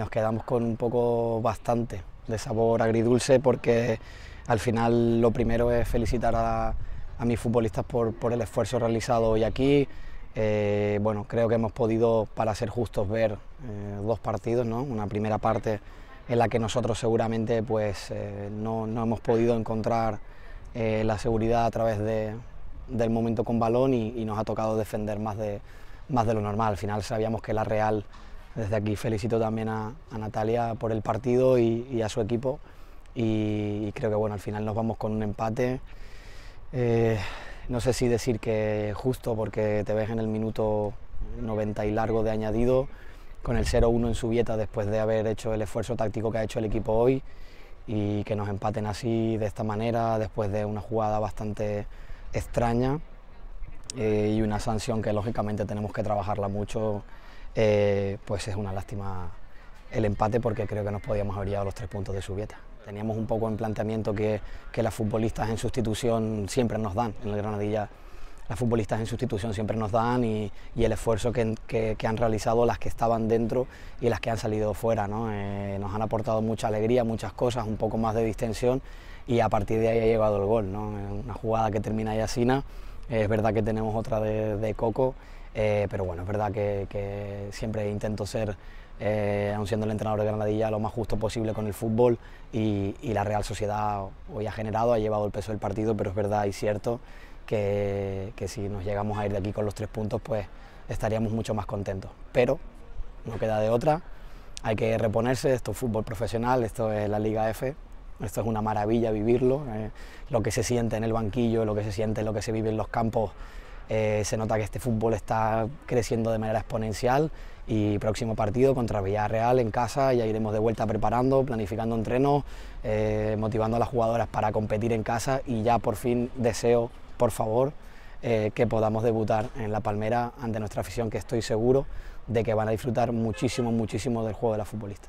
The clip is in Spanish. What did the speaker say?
nos quedamos con un poco bastante de sabor agridulce porque al final lo primero es felicitar a, mis futbolistas por, el esfuerzo realizado hoy aquí. Eh, bueno, creo que hemos podido, para ser justos, ver eh, dos partidos, ¿no? una primera parte en la que nosotros seguramente pues, eh, no, hemos podido encontrar la seguridad a través de, del momento con balón y, y, nos ha tocado defender más de, más de lo normal. Al final sabíamos que la Real desde aquí felicito también a, Natalia por el partido y, a su equipo y, creo que bueno, al final nos vamos con un empate. Eh, no sé si decir que justo porque te ves en el minuto 90 y largo de añadido, con el 0-1 en su vieta después de haber hecho el esfuerzo táctico que ha hecho el equipo hoy y que nos empaten así de esta manera después de una jugada bastante extraña eh, y una sanción que lógicamente tenemos que trabajarla mucho eh, pues es una lástima el empate porque creo que nos podíamos haber llevado los tres puntos de Subieta. Teníamos un poco en planteamiento que, las futbolistas en sustitución siempre nos dan, en el Granadilla las futbolistas en sustitución siempre nos dan y, el esfuerzo que, han realizado las que estaban dentro y las que han salido fuera. ¿no? Eh, nos han aportado mucha alegría, muchas cosas, un poco más de distensión y a partir de ahí ha llegado el gol. ¿no? Una jugada que termina sina. Es verdad que tenemos otra de, Coco, eh, pero bueno, es verdad que, siempre intento ser, eh, aun siendo el entrenador de Granadilla, lo más justo posible con el fútbol y, la Real Sociedad hoy ha generado, ha llevado el peso del partido, pero es verdad y cierto que, que si nos llegamos a ir de aquí con los tres puntos, pues estaríamos mucho más contentos. Pero no queda de otra, hay que reponerse, esto es fútbol profesional, esto es la Liga F, esto es una maravilla vivirlo. Eh. lo que se siente en el banquillo, lo que se siente, lo que se vive en los campos, eh, se nota que este fútbol está creciendo de manera exponencial y próximo partido contra Villarreal en casa ya iremos de vuelta preparando, planificando entrenos, eh, motivando a las jugadoras para competir en casa y ya por fin deseo, por favor, que podamos debutar en La Palmera ante nuestra afición que estoy seguro de que van a disfrutar muchísimo, muchísimo del juego de la futbolista.